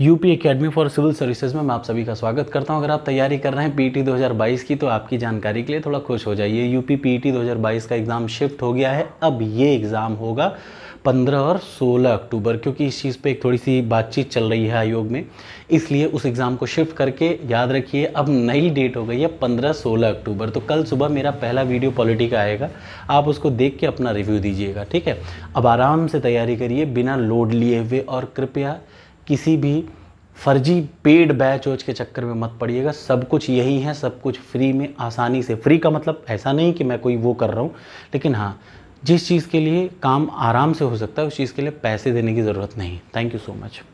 UP academy for civil services में मैं आप सभी का स्वागत करता हूं अगर आप तैयारी कर रहे हैं पीटी 2022 e की तो आपकी जानकारी के लिए थोड़ा खुश हो जाइए यूपी पीटी 2022 e का एग्ज़ाम शिफ्ट हो गया है अब ये एग्ज़ाम होगा 15 और 16 अक्टूबर क्योंकि इस चीज़ पे एक थोड़ी सी बातचीत चल रही है आयोग में इसलिए उस एग्ज़ाम को शिफ्ट करके याद रखिए अब नई डेट हो गई है 15-16 अक्टूबर तो कल सुबह मेरा पहला वीडियो पॉलिटी का आएगा आप उसको देख के अपना रिव्यू दीजिएगा ठीक है अब आराम से तैयारी करिए बिना लोड लिए हुए और कृपया किसी भी फर्जी पेड बैच वोच के चक्कर में मत पड़िएगा सब कुछ यही है सब कुछ फ्री में आसानी से फ्री का मतलब ऐसा नहीं कि मैं कोई वो कर रहा हूँ लेकिन हाँ जिस चीज़ के लिए काम आराम से हो सकता है उस चीज़ के लिए पैसे देने की ज़रूरत नहीं थैंक यू सो मच